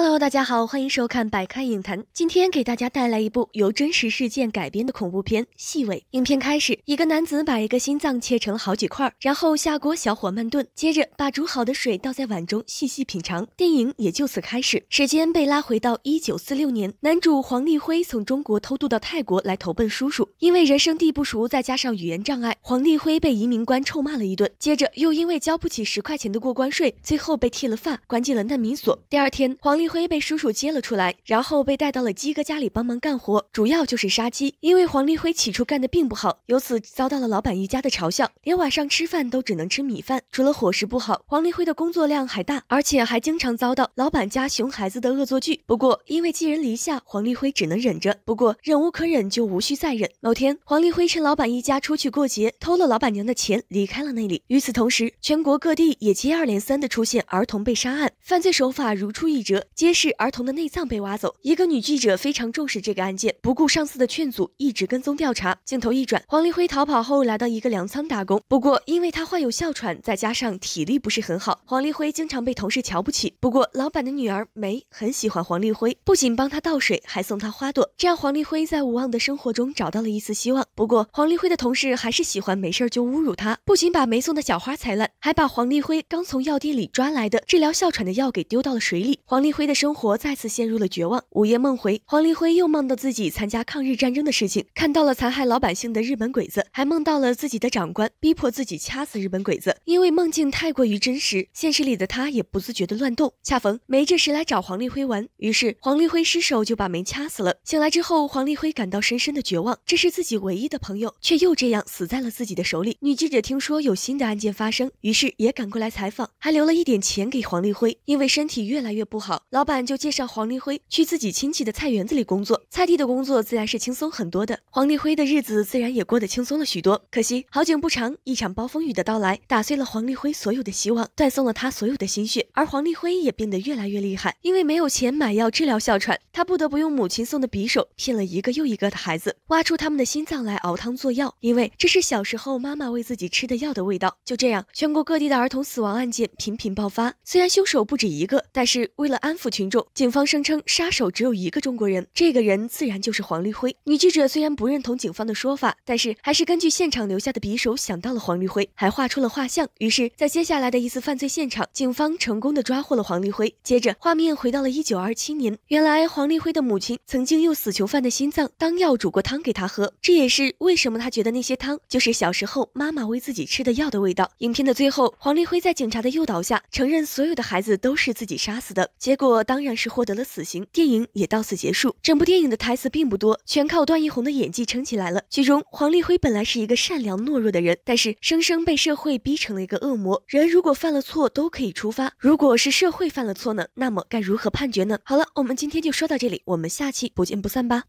Hello，大家好，欢迎收看百看影坛。今天给大家带来一部由真实事件改编的恐怖片《细尾》。影片开始，一个男子把一个心脏切成好几块，然后下锅小火慢炖，接着把煮好的水倒在碗中细细品尝。电影也就此开始，时间被拉回到一九四六年。男主黄立辉从中国偷渡到泰国来投奔叔叔，因为人生地不熟，再加上语言障碍，黄立辉被移民官臭骂了一顿，接着又因为交不起十块钱的过关税，最后被剃了发，关进了难民所。第二天，黄立。辉被叔叔接了出来，然后被带到了鸡哥家里帮忙干活，主要就是杀鸡。因为黄立辉起初干的并不好，由此遭到了老板一家的嘲笑，连晚上吃饭都只能吃米饭。除了伙食不好，黄立辉的工作量还大，而且还经常遭到老板家熊孩子的恶作剧。不过因为寄人篱下，黄立辉只能忍着。不过忍无可忍就无需再忍。某天，黄立辉趁老板一家出去过节，偷了老板娘的钱，离开了那里。与此同时，全国各地也接二连三的出现儿童被杀案，犯罪手法如出一辙。揭示儿童的内脏被挖走。一个女记者非常重视这个案件，不顾上司的劝阻，一直跟踪调查。镜头一转，黄立辉逃跑后，来到一个粮仓打工。不过，因为他患有哮喘，再加上体力不是很好，黄立辉经常被同事瞧不起。不过，老板的女儿梅很喜欢黄立辉，不仅帮他倒水，还送他花朵，这样黄立辉在无望的生活中找到了一丝希望。不过，黄立辉的同事还是喜欢，没事就侮辱他，不仅把梅送的小花踩烂，还把黄立辉刚从药店里抓来的治疗哮喘的药给丢到了水里。黄立辉。的生活再次陷入了绝望。午夜梦回，黄立辉又梦到自己参加抗日战争的事情，看到了残害老百姓的日本鬼子，还梦到了自己的长官逼迫自己掐死日本鬼子。因为梦境太过于真实，现实里的他也不自觉地乱动。恰逢梅这时来找黄立辉玩，于是黄立辉失手就把梅掐死了。醒来之后，黄立辉感到深深的绝望，这是自己唯一的朋友，却又这样死在了自己的手里。女记者听说有新的案件发生，于是也赶过来采访，还留了一点钱给黄立辉，因为身体越来越不好。老板就介绍黄立辉去自己亲戚的菜园子里工作，菜地的工作自然是轻松很多的，黄立辉的日子自然也过得轻松了许多。可惜好景不长，一场暴风雨的到来打碎了黄立辉所有的希望，断送了他所有的心血，而黄立辉也变得越来越厉害，因为没有钱买药治疗哮喘，他不得不用母亲送的匕首骗了一个又一个的孩子，挖出他们的心脏来熬汤做药，因为这是小时候妈妈为自己吃的药的味道。就这样，全国各地的儿童死亡案件频频爆发，虽然凶手不止一个，但是为了安。抚群众，警方声称杀手只有一个中国人，这个人自然就是黄立辉。女记者虽然不认同警方的说法，但是还是根据现场留下的匕首想到了黄立辉，还画出了画像。于是，在接下来的一次犯罪现场，警方成功的抓获了黄立辉。接着，画面回到了一九二七年，原来黄立辉的母亲曾经用死囚犯的心脏当药煮过汤给他喝，这也是为什么他觉得那些汤就是小时候妈妈喂自己吃的药的味道。影片的最后，黄立辉在警察的诱导下承认所有的孩子都是自己杀死的，结果。我当然是获得了死刑，电影也到此结束。整部电影的台词并不多，全靠段奕宏的演技撑起来了。剧中，黄立辉本来是一个善良懦弱的人，但是生生被社会逼成了一个恶魔。人如果犯了错都可以出发，如果是社会犯了错呢？那么该如何判决呢？好了，我们今天就说到这里，我们下期不见不散吧。